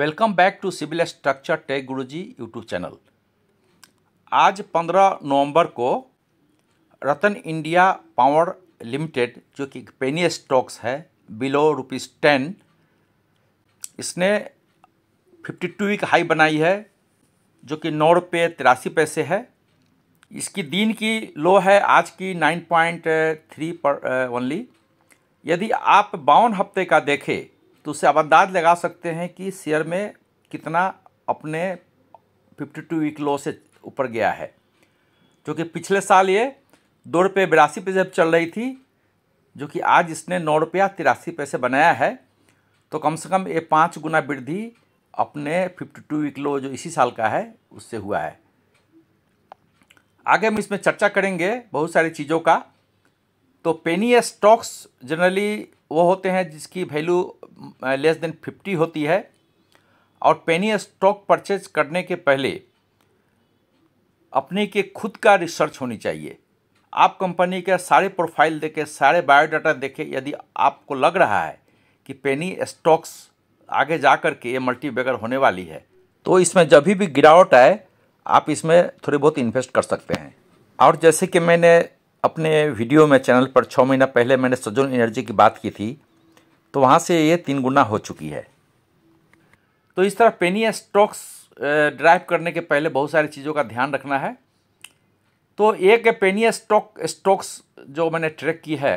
welcome back to civil structure tech Guruji YouTube channel आज 15 नवंबर को रतन India power limited जो कि पेनी स्टॉक्स है बिलो रुपीज़ टेन इसने 52 वीक हाई बनाई है जो कि नौ रुपये तिरासी पैसे है इसकी दिन की लो है आज की 9.3 पर ओनली यदि आप बावन हफ्ते का देखें तो उससे आप अंदाज लगा सकते हैं कि शेयर में कितना अपने 52 वीक लो से ऊपर गया है जो कि पिछले साल ये दो रुपये बिरासी पैसे चल रही थी जो कि आज इसने नौ रुपया तिरासी पैसे बनाया है तो कम से कम ये पाँच गुना वृद्धि अपने 52 वीक लो जो इसी साल का है उससे हुआ है आगे हम इसमें चर्चा करेंगे बहुत सारी चीज़ों का तो पेनी स्टॉक्स जनरली वो होते हैं जिसकी वैल्यू लेस देन फिफ्टी होती है और पेनी स्टॉक परचेज करने के पहले अपने के खुद का रिसर्च होनी चाहिए आप कंपनी के सारे प्रोफाइल देखें सारे बायोडाटा देखें यदि आपको लग रहा है कि पेनी स्टॉक्स आगे जा कर के ये मल्टी बेगर होने वाली है तो इसमें जब भी गिरावट आए आप इसमें थोड़ी बहुत इन्वेस्ट कर सकते हैं और जैसे कि मैंने अपने वीडियो में चैनल पर छः महीना पहले मैंने सज्जन एनर्जी की बात की थी तो वहाँ से ये तीन गुना हो चुकी है तो इस तरह पेनी स्टॉक्स ड्राइव करने के पहले बहुत सारी चीज़ों का ध्यान रखना है तो एक पेनी स्टॉक स्टॉक्स जो मैंने ट्रैक की है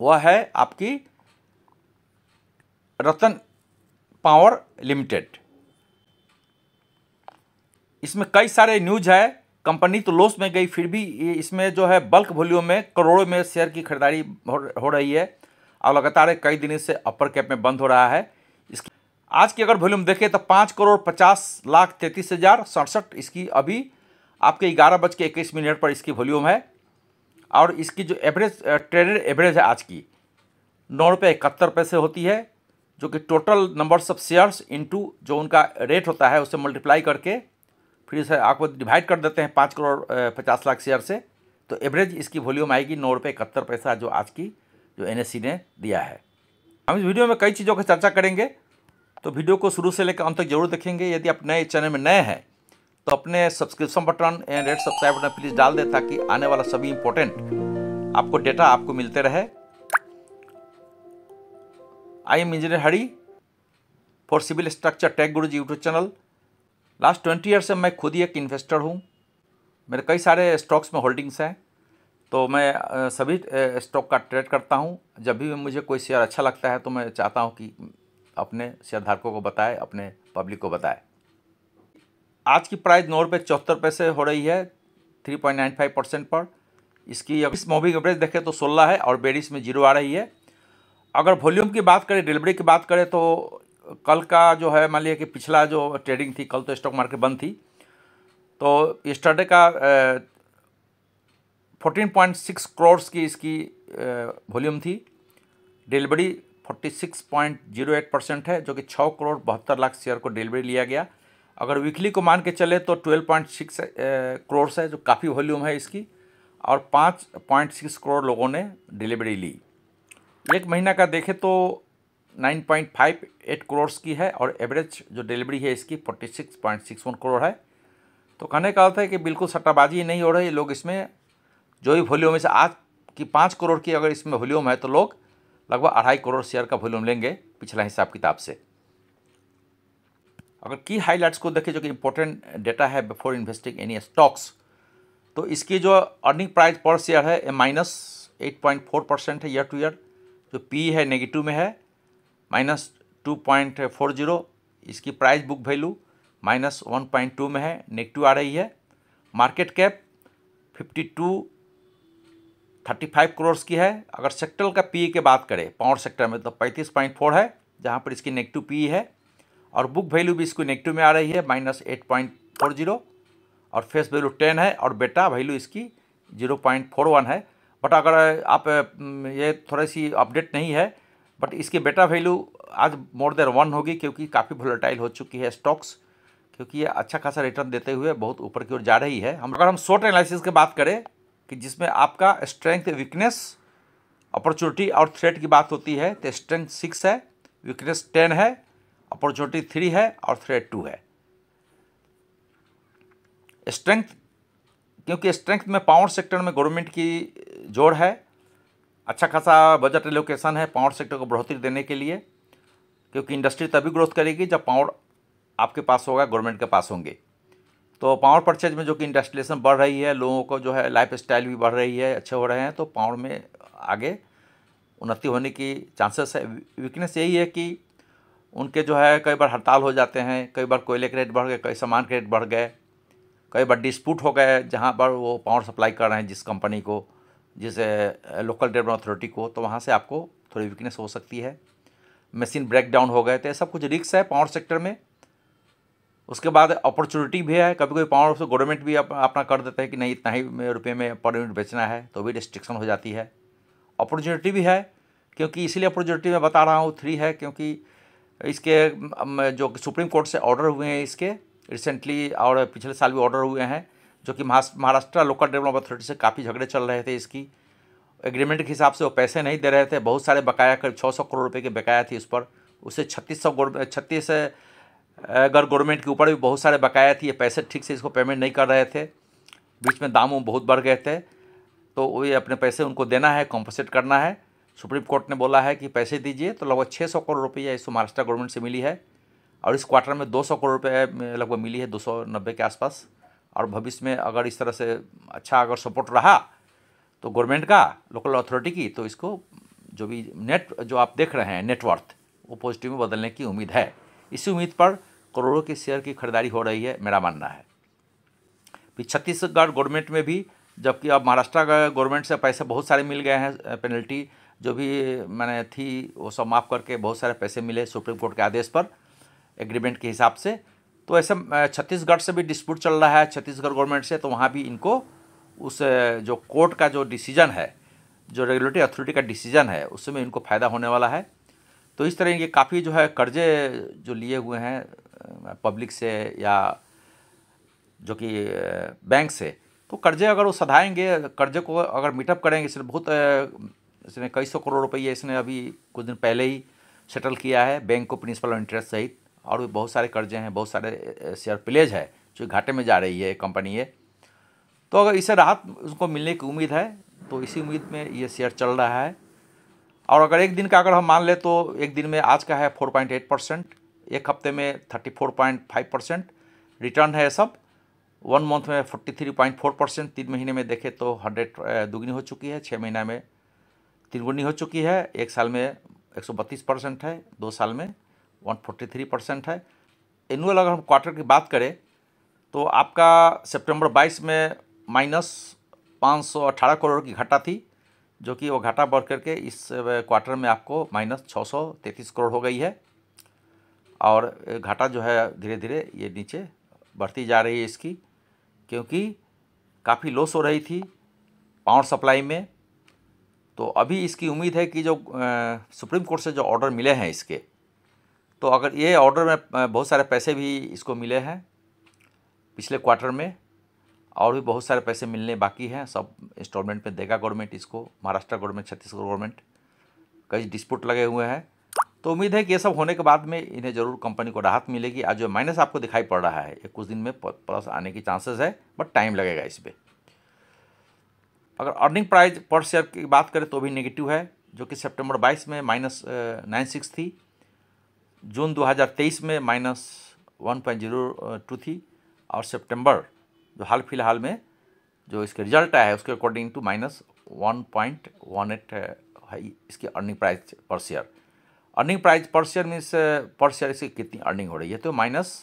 वह है आपकी रतन पावर लिमिटेड इसमें कई सारे न्यूज है कंपनी तो लॉस में गई फिर भी इसमें जो है बल्क वॉल्यूम में करोड़ों में शेयर की खरीदारी हो रही है और लगातार कई दिन से अपर कैप में बंद हो रहा है इसकी आज की अगर वॉल्यूम देखें तो पाँच करोड़ पचास लाख तैंतीस हज़ार सड़सठ इसकी अभी आपके ग्यारह बज के इक्कीस मिनट पर इसकी वॉल्यूम है और इसकी जो एवरेज ट्रेडेड एवरेज है आज की नौ रुपये इकहत्तर पैसे होती है जो कि total numbers of shares into जो उनका रेट होता है उसे मल्टीप्लाई करके फिर इसे आपको डिवाइड कर देते हैं पाँच करोड़ पचास लाख शेयर से तो एवरेज इसकी वॉल्यूम आएगी नौ रुपये इकहत्तर पैसा जो आज की जो एन e ने दिया है हम इस वीडियो में कई चीज़ों की चर्चा करेंगे तो वीडियो को शुरू से लेकर अंत तक जरूर देखेंगे यदि आप नए चैनल में नए हैं तो अपने subscription button and red subscribe button please डाल दें ताकि आने वाला सभी इम्पोर्टेंट आपको डेटा आपको मिलते रहे I am engineer Hari for civil structure tech Guruji YouTube channel last twenty year से मैं खुद ही एक इन्वेस्टर हूँ मेरे कई सारे स्टॉक्स में होल्डिंग्स हैं तो मैं सभी स्टॉक का ट्रेड करता हूँ जब भी मुझे कोई शेयर अच्छा लगता है तो मैं चाहता हूँ कि अपने शेयरधारकों को बताए अपने पब्लिक को बताए आज की प्राइस नौ रुपये चौहत्तर पैसे हो रही है three point nine five percent पर इसकी इस मोबिंग एवरेज देखें तो सोलह है और बेडिस में जीरो आ रही है अगर वॉल्यूम की बात करें डिलीवरी की बात करें तो कल का जो है मान लिया कि पिछला जो ट्रेडिंग थी कल तो स्टॉक मार्केट बंद थी तो स्टर्डे का फोर्टीन पॉइंट सिक्स क्रोर्स की इसकी वॉल्यूम थी delivery forty six point zero eight percent है जो कि छः करोड़ बहत्तर लाख शेयर को डिलीवरी लिया गया अगर वीकली को मान के चले तो ट्वेल्व पॉइंट सिक्स करोड़ है जो काफ़ी वॉल्यूम है इसकी और पाँच पॉइंट सिक्स करोड़ लोगों ने डिलीवरी ली एक महीना का देखें तो 9.58 करोड़ की है और एवरेज जो डिलीवरी है इसकी 46.61 करोड़ है तो कहने का अर्थ है कि बिल्कुल सट्टाबाजी ही नहीं हो रही लोग इसमें जो भी वॉल्यूम है आज की पाँच करोड़ की अगर इसमें वॉल्यूम है तो लोग लगभग अढ़ाई करोड़ शेयर का वॉल्यूम लेंगे पिछला हिसाब किताब से अगर की हाईलाइट्स को देखें जो कि इम्पोर्टेंट डेटा है बिफोर इन्वेस्टिंग एनी स्टॉक्स तो इसकी जो अर्निंग प्राइस पर शेयर है minus eight point four percent है ईयर टू ईयर जो पी e है नेगेटिव में है minus two point four zero इसकी price book value minus one point two में है नेगेटिव आ रही है market cap fifty two thirty five crore की है अगर सेक्टर का पी e के बात करें पावर सेक्टर में तो पैंतीस पॉइंट फोर है जहाँ पर इसकी नेगेटिव पी e है और बुक वैल्यू भी इसको नेगेटिव में आ रही है minus eight point four zero और फेस वैल्यू टेन है और बेटा वैल्यू इसकी जीरो पॉइंट फोर वन है बट अगर आप ये थोड़ी सी अपडेट नहीं है बट इसकी बेटा वैल्यू आज मोर देन वन होगी क्योंकि काफ़ी वोलेटाइल हो चुकी है स्टॉक्स क्योंकि ये अच्छा खासा रिटर्न देते हुए बहुत ऊपर की ओर जा रही है हम अगर हम शॉर्ट एनालिसिस की बात करें कि जिसमें आपका स्ट्रेंथ वीकनेस अपॉर्चुनिटी और थ्रेट की बात होती है तो स्ट्रेंथ सिक्स है वीकनेस टेन है अपॉर्चुनिटी थ्री है और थ्रेट टू है स्ट्रेंथ क्योंकि स्ट्रेंथ में पावर सेक्टर में गवर्नमेंट की जोड़ है अच्छा खासा बजट एलोकेशन है पावर सेक्टर को बढ़ोतरी देने के लिए क्योंकि इंडस्ट्री तभी ग्रोथ करेगी जब पावर आपके पास होगा गवर्नमेंट के पास होंगे तो पावर परचेज में जो कि इंडस्ट्रियलेशन बढ़ रही है लोगों को जो है लाइफ स्टाइल भी बढ़ रही है अच्छे हो रहे हैं तो पावर में आगे उन्नति होने की चांसेस है वीकनेस यही है कि उनके जो है कई बार हड़ताल हो जाते हैं कई बार कोयले के रेट बढ़ गए कई सामान के रेट बढ़ गए कई बार डिस्प्यूट हो गए जहाँ पर वो पावर सप्लाई कर रहे हैं जिस कंपनी को जिस लोकल डेवलपमेंट अथॉरिटी को तो वहाँ से आपको थोड़ी वीकनेस हो सकती है मशीन ब्रेक डाउन हो गए थे तो सब कुछ रिक्स है पावर सेक्टर में उसके बाद अपॉर्चुनिटी भी है कभी कभी पावर से गवर्नमेंट भी अपना कर देता है कि नहीं इतना ही रुपये में पर यूनिट बेचना है तो भी रिस्ट्रिक्शन हो जाती है अपॉर्चुनिटी भी है क्योंकि इसीलिए अपॉर्चुनिटी मैं बता रहा हूँ थ्री है क्योंकि इसके जो सुप्रीम कोर्ट से ऑर्डर हुए हैं इसके रिसेंटली और पिछले साल भी ऑर्डर हुए हैं जो कि महाराष्ट्र लोकल डेवलपमेंट अथॉरिटी से काफ़ी झगड़े चल रहे थे इसकी एग्रीमेंट के हिसाब से वो पैसे नहीं दे रहे थे बहुत सारे बकाया करीब छः सौ करोड़ रुपये के बकाया थी उस पर उससे छत्तीस सौ छत्तीस अगर गवर्नमेंट के ऊपर भी बहुत सारे बकाया थी ये पैसे ठीक से इसको पेमेंट नहीं कर रहे थे बीच में दाम बहुत बढ़ गए थे तो वो अपने पैसे उनको देना है कॉम्पनसेट करना है सुप्रीम कोर्ट ने बोला है कि पैसे दीजिए तो लगभग छः सौ करोड़ रुपये इस महाराष्ट्र गवर्नमेंट से मिली है और इस क्वार्टर में दो सौ करोड़ रुपये लगभग मिली है दो सौ नब्बे के आसपास और भविष्य में अगर इस तरह से अच्छा अगर सपोर्ट रहा तो गवर्नमेंट का लोकल अथॉरिटी की तो इसको जो भी नेट जो आप देख रहे हैं नेटवर्थ वो पॉजिटिव में बदलने की उम्मीद है इसी उम्मीद पर करोड़ों के शेयर की खरीदारी हो रही है मेरा मानना है फिर छत्तीसगढ़ गवर्नमेंट में भी जबकि अब महाराष्ट्र गवर्नमेंट से पैसे बहुत सारे मिल गए हैं पेनल्टी जो भी मैंने थी वो सब माफ़ करके बहुत सारे पैसे मिले सुप्रीम कोर्ट के आदेश पर एग्रीमेंट के हिसाब से तो ऐसे छत्तीसगढ़ से भी डिस्प्यूट चल रहा है छत्तीसगढ़ गवर्नमेंट से तो वहाँ भी इनको उस जो कोर्ट का जो डिसीजन है जो रेगुलेटरी अथॉरिटी का डिसीजन है उसमें इनको फ़ायदा होने वाला है तो इस तरह के काफ़ी जो है कर्जे जो लिए हुए हैं पब्लिक से या जो कि बैंक से तो कर्जे अगर वो सधाएंगे कर्जे को अगर मीटअप करेंगे इसने बहुत इसने कई सौ करोड़ रुपये इसने अभी कुछ दिन पहले ही सेटल किया है बैंक को प्रिंसिपल और इंटरेस्ट सहित और भी बहुत सारे कर्जे हैं बहुत सारे शेयर प्लेज है जो घाटे में जा रही है कंपनी ये तो अगर इसे राहत उसको मिलने की उम्मीद है तो इसी उम्मीद में ये शेयर चल रहा है और अगर एक दिन का अगर हम मान लें तो एक दिन में आज का है फोर पॉइंट एट परसेंट एक हफ्ते में thirty four point five percent return है सब वन मंथ में forty three point four percent तीन महीने में देखें तो हंड्रेड दुगनी हो चुकी है छः महीना में तिगुनी हो चुकी है एक साल में एक सौ बत्तीस परसेंट है दो साल में 143 परसेंट है एनुअल अगर हम क्वार्टर की बात करें तो आपका सितंबर 22 में माइनस 518 करोड़ की घाटा थी जो कि वो घाटा बढ़ करके इस क्वार्टर में आपको माइनस तैंतीस करोड़ हो गई है और घाटा जो है धीरे धीरे ये नीचे बढ़ती जा रही है इसकी क्योंकि काफ़ी लॉस हो रही थी पावर सप्लाई में तो अभी इसकी उम्मीद है कि जो सुप्रीम कोर्ट से जो ऑर्डर मिले हैं इसके तो अगर ये ऑर्डर में बहुत सारे पैसे भी इसको मिले हैं पिछले क्वार्टर में और भी बहुत सारे पैसे मिलने बाकी हैं सब इंस्टॉलमेंट में देगा गवर्नमेंट इसको महाराष्ट्र गवर्नमेंट छत्तीसगढ़ गवर्नमेंट कई डिस्प्यूट लगे हुए हैं तो उम्मीद है कि ये सब होने के बाद में इन्हें ज़रूर कंपनी को राहत मिलेगी आज जो माइनस आपको दिखाई पड़ रहा है ये कुछ दिन में प्लस आने की चांसेस है बट टाइम लगेगा इस पर अगर अर्निंग प्राइस पर शेयर की बात करें तो भी नेगेटिव है जो कि सेप्टेम्बर बाईस में माइनस नाइन सिक्स थी जून 2023 में minus one point zero two थी और सितंबर जो हाल फिलहाल में जो इसके रिजल्ट आया है उसके according to minus one point one eight है इसकी earning price per share earning price per share means per share इसकी कितनी अर्निंग हो रही है तो minus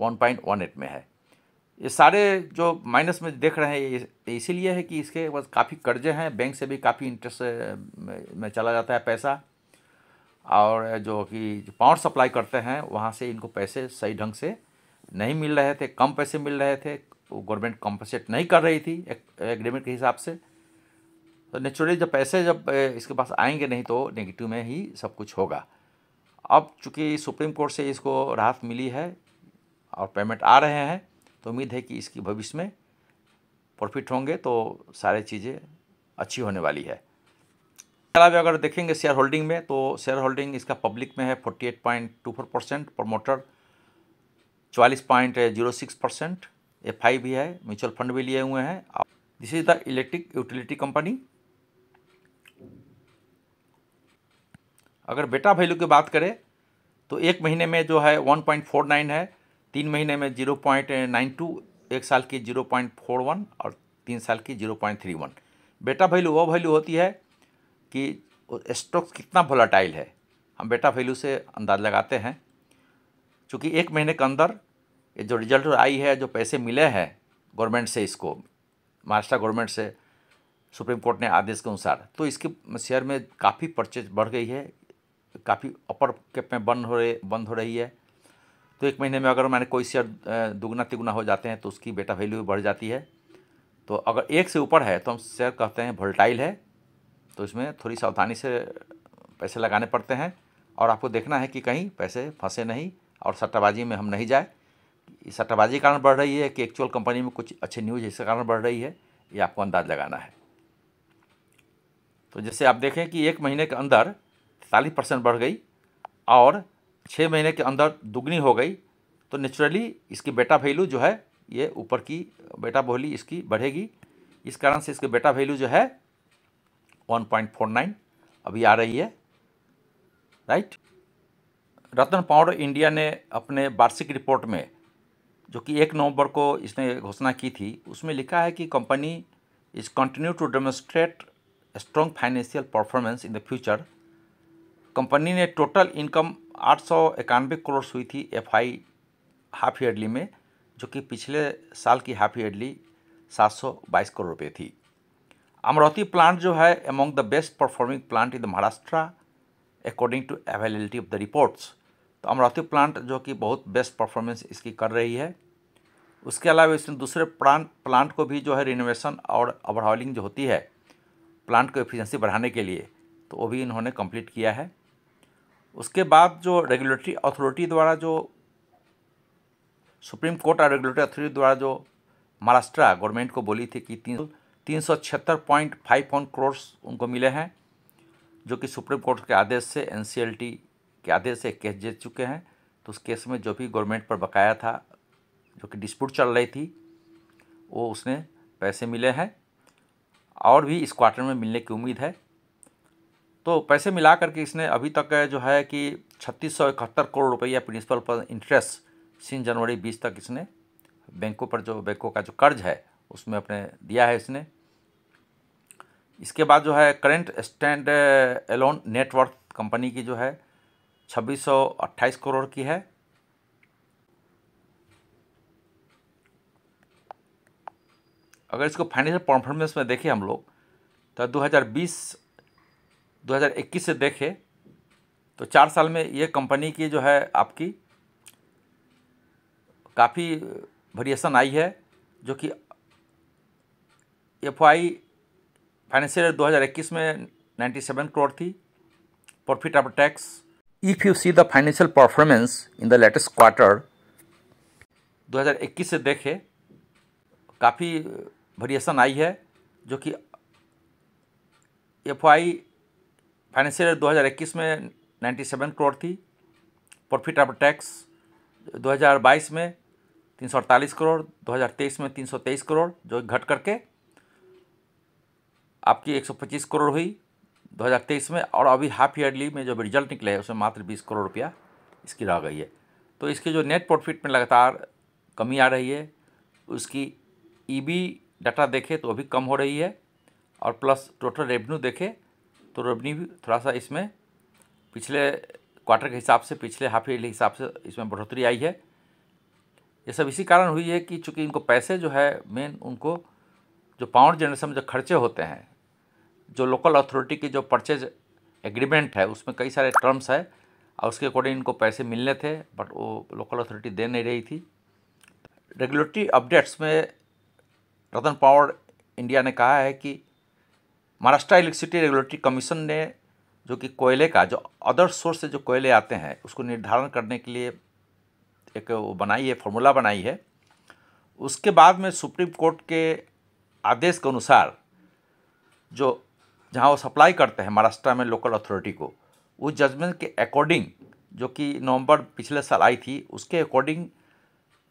one point one eight में है ये सारे जो माइनस में देख रहे हैं ये इसीलिए है कि इसके पास काफ़ी कर्जे हैं बैंक से भी काफ़ी इंटरेस्ट में चला जाता है पैसा और जो कि पावर सप्लाई करते हैं वहाँ से इनको पैसे सही ढंग से नहीं मिल रहे थे कम पैसे मिल रहे थे गवर्नमेंट कॉम्पनसेट नहीं कर रही थी एग्रीमेंट के हिसाब से तो नेचुरली जब पैसे जब इसके पास आएंगे नहीं तो नेगेटिव में ही सब कुछ होगा अब चूंकि सुप्रीम कोर्ट से इसको राहत मिली है और पेमेंट आ रहे हैं तो उम्मीद है कि इसकी भविष्य में प्रॉफिट होंगे तो सारे चीज़ें अच्छी होने वाली है अलावा अगर देखेंगे शेयर होल्डिंग में तो शेयर होल्डिंग इसका पब्लिक में है 48.24 परसेंट प्रमोटर 44.06 परसेंट एफ भी है म्यूचुअल फंड भी लिए हुए हैं this is the electric utility company अगर बेटा वैल्यू की बात करें तो एक महीने में जो है 1.49 है तीन महीने में 0.92 एक साल की 0.41 और तीन साल की 0.31 बेटा वैल्यू वो वैल्यू होती है कि स्टॉक्स कितना वोलाटाइल है हम बेटा वैल्यू से अंदाज लगाते हैं क्योंकि एक महीने के अंदर ये जो रिजल्ट आई है जो पैसे मिले हैं गवर्नमेंट से इसको महाराष्ट्र गवर्नमेंट से सुप्रीम कोर्ट ने आदेश के अनुसार तो इसके शेयर में काफ़ी परचेज बढ़ गई है काफ़ी अपर कैप में बंद हो रहे बंद हो रही है तो एक महीने में अगर मैंने कोई शेयर दुगना तिगुना हो जाते हैं तो उसकी बेटा वैल्यू भी बढ़ जाती है तो अगर एक से ऊपर है तो हम शेयर कहते हैं वोलाटाइल है तो इसमें थोड़ी सावधानी से पैसे लगाने पड़ते हैं और आपको देखना है कि कहीं पैसे फंसे नहीं और सट्टाबाजी में हम नहीं जाए सट्टाबाजी कारण बढ़ रही है कि एक्चुअल कंपनी में कुछ अच्छी न्यूज़ इसके कारण बढ़ रही है ये आपको अंदाज लगाना है तो जैसे आप देखें कि एक महीने के अंदर तैतालीस परसेंट बढ़ गई और छः महीने के अंदर दुगनी हो गई तो नेचुरली इसकी बेटा वैल्यू जो है ये ऊपर की बेटा बोली इसकी बढ़ेगी इस कारण से इसकी बेटा वैल्यू जो है 1.49 अभी आ रही है राइट रतन पावर इंडिया ने अपने वार्षिक रिपोर्ट में जो कि एक नवंबर को इसने घोषणा की थी उसमें लिखा है कि company is continue to demonstrate strong financial performance in the future company ने टोटल इनकम आठ सौ इक्यानबे करोड़ हुई थी एफ आई हाफ ईयरली में जो कि पिछले साल की हाफ ईयरली सात सौ बाईस करोड़ रुपये थी अमरावती प्लांट जो है among the best performing plant in the Maharashtra according to availability of the reports तो अमरावती प्लांट जो कि बहुत बेस्ट परफॉर्मेंस इसकी कर रही है उसके अलावा इसमें दूसरे प्लांट प्लांट को भी जो है रिनोवेशन और ओवरहॉलिंग जो होती है प्लांट को एफिशिएंसी बढ़ाने के लिए तो वो भी इन्होंने कंप्लीट किया है उसके बाद जो रेगुलेटरी अथॉरिटी द्वारा जो सुप्रीम कोर्ट और रेगुलेटरी अथॉरिटी द्वारा जो महाराष्ट्र गवर्नमेंट को बोली थी कि तीन तीन सौ छिहत्तर पॉइंट फाइव वन करोड़ उनको मिले हैं जो कि सुप्रीम कोर्ट के आदेश से एन के आदेश से केस जीत चुके हैं तो उस केस में जो भी गवर्नमेंट पर बकाया था जो कि डिस्प्यूट चल रही थी वो उसने पैसे मिले हैं और भी इस क्वार्टर में मिलने की उम्मीद है तो पैसे मिला करके इसने अभी तक जो है कि छत्तीस सौ इकहत्तर करोड़ रुपया प्रिंसिपल पर इंटरेस्ट सिंह जनवरी बीस तक इसने बैंकों पर जो बैंकों का जो कर्ज है उसमें अपने दिया है इसने इसके बाद जो है current standalone network company की जो है 2628 करोड़ की है अगर इसको फाइनेंशियल परफॉर्मेंस में देखें हम लोग तो 2020 2021 से देखें तो चार साल में ये कंपनी की जो है आपकी काफ़ी वेरिएशन आई है जो कि एफ आई फाइनेंशियल हज़ार इक्कीस में 97 करोड़ थी profit after tax if you see the financial performance in the latest quarter 2021 से देखे काफ़ी वेरिएशन आई है जो कि एफ आई फाइनेंशियल हज़ार इक्कीस में 97 करोड़ थी प्रॉफिट आफ्टर टैक्स 2022 में तीन करोड़ 2023 में 323 करोड़ जो घट करके आपकी 125 करोड़ हुई 2023 में और अभी हाफ ईयरली में जो रिजल्ट निकले है उसमें मात्र 20 करोड़ रुपया इसकी रह गई है तो इसके जो नेट प्रॉफिट में लगातार कमी आ रही है उसकी ईबी डाटा देखे तो अभी कम हो रही है और प्लस टोटल रेवेन्यू देखे तो रेवेन्यू भी थोड़ा सा इसमें पिछले क्वार्टर के हिसाब से पिछले हाफ ईयरली हिसाब से इसमें बढ़ोतरी आई है ये सब इसी कारण हुई है कि चूंकि इनको पैसे जो है मेन उनको जो पावर जनरेशन में जो खर्चे होते हैं जो लोकल अथॉरिटी की जो परचेज एग्रीमेंट है उसमें कई सारे टर्म्स है और उसके अकॉर्डिंग इनको पैसे मिलने थे बट वो लोकल अथॉरिटी दे नहीं रही थी रेगुलेटरी अपडेट्स में रतन पावर इंडिया ने कहा है कि महाराष्ट्र इलेक्ट्रिसिटी रेगुलेटरी कमीशन ने जो कि कोयले का जो अदर सोर्स से जो कोयले आते हैं उसको निर्धारण करने के लिए एक वो बनाई है फॉर्मूला बनाई है उसके बाद में सुप्रीम कोर्ट के आदेश के अनुसार जो जहाँ वो सप्लाई करते हैं महाराष्ट्र में लोकल अथॉरिटी को उस जजमेंट के अकॉर्डिंग जो कि नवंबर पिछले साल आई थी उसके अकॉर्डिंग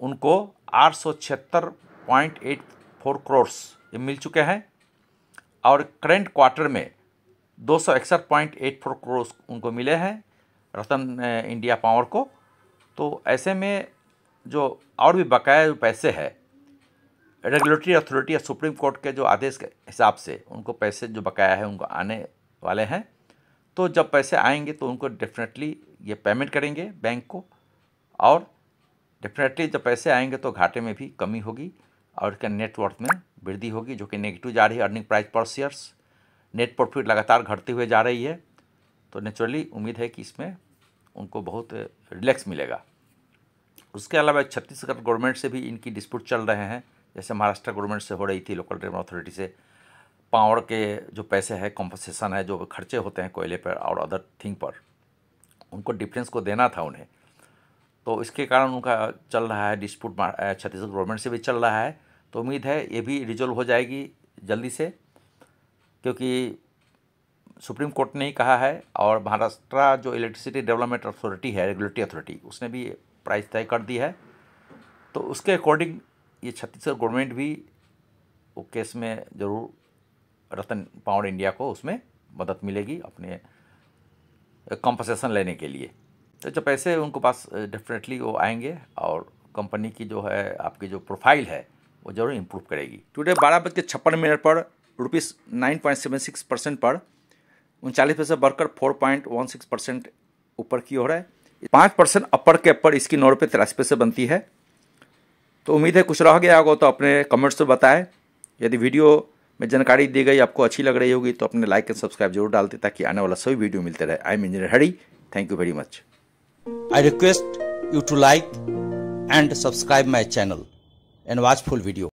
उनको आठ सौ छिहत्तर पॉइंट एट फोर करोर्स ये मिल चुके हैं और करेंट क्वार्टर में दो सौ इकसठ पॉइंट एट फोर उनको मिले हैं रतन इंडिया पावर को तो ऐसे में जो और भी बकाया जो पैसे है रेगुलेटरी अथॉरिटी या सुप्रीम कोर्ट के जो आदेश के हिसाब से उनको पैसे जो बकाया है उनको आने वाले हैं तो जब पैसे आएंगे तो उनको डेफिनेटली ये पेमेंट करेंगे बैंक को और डेफिनेटली जब पैसे आएंगे तो घाटे में भी कमी होगी और इसके नेटवर्थ में वृद्धि होगी जो कि नेगेटिव जा रही है अर्निंग प्राइस पर शेयर्स नेट प्रॉफिट लगातार घटती हुई जा रही है तो नेचुरली उम्मीद है कि इसमें उनको बहुत रिलैक्स मिलेगा उसके अलावा छत्तीसगढ़ गवर्नमेंट से भी इनकी डिस्प्यूट चल रहे हैं जैसे महाराष्ट्र गवर्नमेंट से हो रही थी लोकल डेवलपमेंट अथॉरिटी से पावर के जो पैसे हैं कॉम्पनसेशन है जो खर्चे होते हैं कोयले पर और अदर थिंग पर उनको डिफरेंस को देना था उन्हें तो इसके कारण उनका चल रहा है डिस्प्यूट छत्तीसगढ़ गवर्नमेंट से भी चल रहा है तो उम्मीद है ये भी रिजोल्व हो जाएगी जल्दी से क्योंकि सुप्रीम कोर्ट ने ही कहा है और महाराष्ट्र जो इलेक्ट्रिसिटी डेवलपमेंट अथॉरिटी है रेगुलेटरी अथॉरिटी उसने भी प्राइस तय कर दी है तो उसके अकॉर्डिंग ये छत्तीसगढ़ गवर्नमेंट भी वो केस में ज़रूर रतन पावर इंडिया को उसमें मदद मिलेगी अपने कंपनसेशन लेने के लिए तो जब पैसे उनको पास डेफिनेटली वो आएंगे और कंपनी की जो है आपकी जो प्रोफाइल है वो ज़रूर इम्प्रूव करेगी टुडे बारह बज के छप्पन मिनट पर rupees nine point seven six percent पर उनचालीस पैसे बढ़कर four point one six percent ऊपर की ओर है पाँच परसेंट अपर के अपर इसकी नौ रुपये तिरासी पैसे बनती है तो उम्मीद है कुछ रह गया होगा तो अपने कमेंट्स में बताएं यदि वीडियो में जानकारी दी गई आपको अच्छी लग रही होगी तो अपने लाइक एंड सब्सक्राइब जरूर डालते ताकि आने वाला सभी वीडियो मिलते रहे I am engineer Hari thank you very much I request you to like and subscribe my channel and watch full video